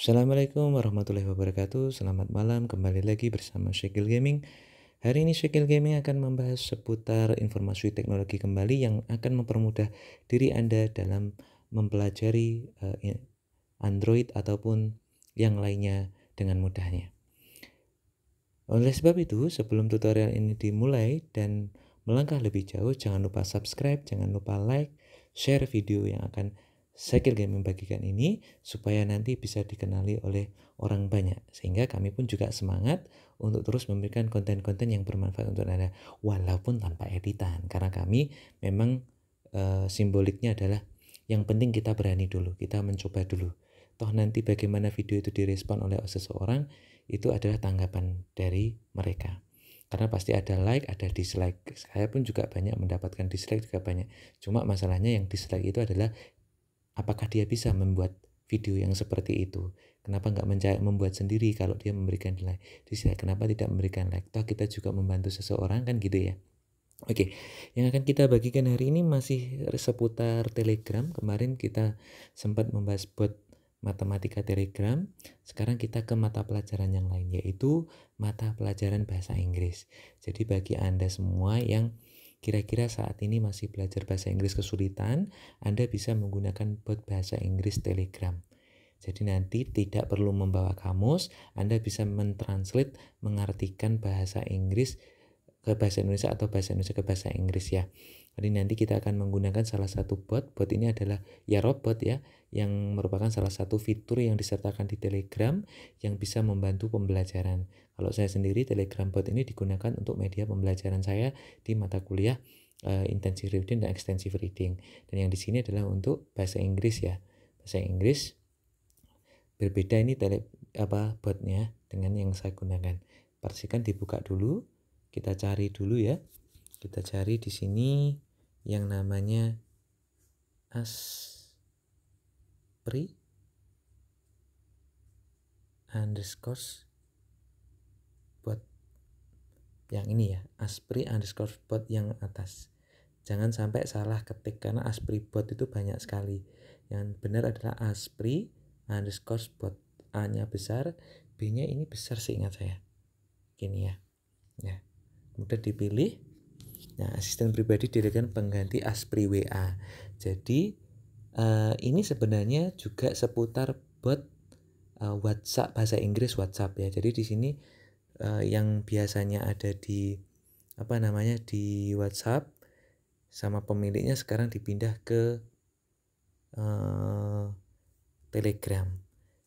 Assalamualaikum warahmatullahi wabarakatuh Selamat malam kembali lagi bersama Shekil Gaming Hari ini Shekil Gaming akan membahas seputar informasi teknologi kembali Yang akan mempermudah diri Anda dalam mempelajari eh, ya, Android ataupun yang lainnya dengan mudahnya Oleh sebab itu sebelum tutorial ini dimulai dan melangkah lebih jauh Jangan lupa subscribe, jangan lupa like, share video yang akan saya kira membagikan ini supaya nanti bisa dikenali oleh orang banyak sehingga kami pun juga semangat untuk terus memberikan konten-konten yang bermanfaat untuk Anda walaupun tanpa editan karena kami memang e, simboliknya adalah yang penting kita berani dulu, kita mencoba dulu. Toh nanti bagaimana video itu direspon oleh seseorang itu adalah tanggapan dari mereka karena pasti ada like, ada dislike. Saya pun juga banyak mendapatkan dislike juga banyak. Cuma masalahnya yang dislike itu adalah apakah dia bisa membuat video yang seperti itu kenapa nggak mencari membuat sendiri kalau dia memberikan like di sini kenapa tidak memberikan like toh kita juga membantu seseorang kan gitu ya Oke, yang akan kita bagikan hari ini masih seputar Telegram. Kemarin kita sempat membahas buat matematika Telegram. Sekarang kita ke mata pelajaran yang lain, yaitu mata pelajaran bahasa Inggris. Jadi bagi Anda semua yang Kira-kira saat ini masih belajar bahasa Inggris kesulitan, Anda bisa menggunakan bot bahasa Inggris Telegram. Jadi nanti tidak perlu membawa kamus, Anda bisa mentranslate, mengartikan bahasa Inggris ke bahasa Indonesia atau bahasa Indonesia ke bahasa Inggris ya. Jadi nanti kita akan menggunakan salah satu bot. Bot ini adalah ya robot ya yang merupakan salah satu fitur yang disertakan di Telegram yang bisa membantu pembelajaran. Kalau saya sendiri Telegram bot ini digunakan untuk media pembelajaran saya di mata kuliah uh, intensive reading dan extensive reading. Dan yang di sini adalah untuk bahasa Inggris ya. Bahasa Inggris berbeda ini tele apa botnya dengan yang saya gunakan. Pastikan dibuka dulu kita cari dulu ya kita cari di sini yang namanya aspri underscore bot yang ini ya aspri underscore bot yang atas jangan sampai salah ketik karena aspri bot itu banyak sekali yang benar adalah aspri underscore bot a nya besar b nya ini besar seingat saya gini ya ya kemudian dipilih nah asisten pribadi dirikan pengganti aspri WA jadi uh, ini sebenarnya juga seputar bot uh, WhatsApp bahasa Inggris WhatsApp ya jadi di sini uh, yang biasanya ada di apa namanya di WhatsApp sama pemiliknya sekarang dipindah ke uh, Telegram.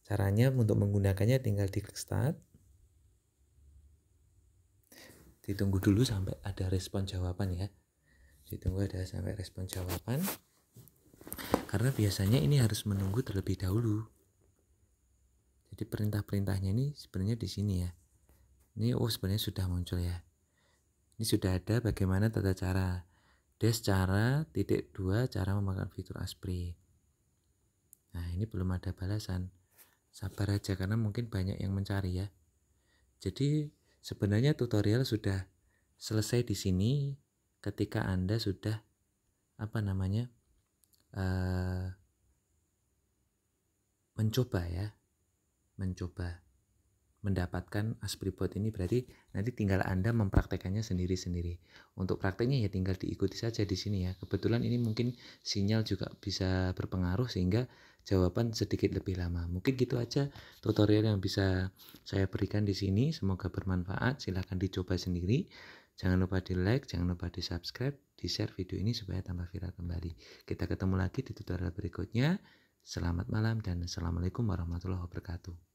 Caranya untuk menggunakannya tinggal di start, ditunggu dulu sampai ada respon jawaban ya ditunggu ada sampai respon jawaban karena biasanya ini harus menunggu terlebih dahulu jadi perintah-perintahnya ini sebenarnya di sini ya ini oh sebenarnya sudah muncul ya ini sudah ada bagaimana tata cara des cara titik dua cara memakai fitur aspri nah ini belum ada balasan sabar aja karena mungkin banyak yang mencari ya jadi Sebenarnya tutorial sudah selesai di sini ketika Anda sudah apa namanya uh, mencoba ya mencoba mendapatkan aspribot ini berarti nanti tinggal Anda mempraktekannya sendiri-sendiri. Untuk prakteknya ya tinggal diikuti saja di sini ya. Kebetulan ini mungkin sinyal juga bisa berpengaruh sehingga jawaban sedikit lebih lama. Mungkin gitu aja tutorial yang bisa saya berikan di sini. Semoga bermanfaat. Silahkan dicoba sendiri. Jangan lupa di like, jangan lupa di subscribe, di share video ini supaya tambah viral kembali. Kita ketemu lagi di tutorial berikutnya. Selamat malam dan assalamualaikum warahmatullahi wabarakatuh.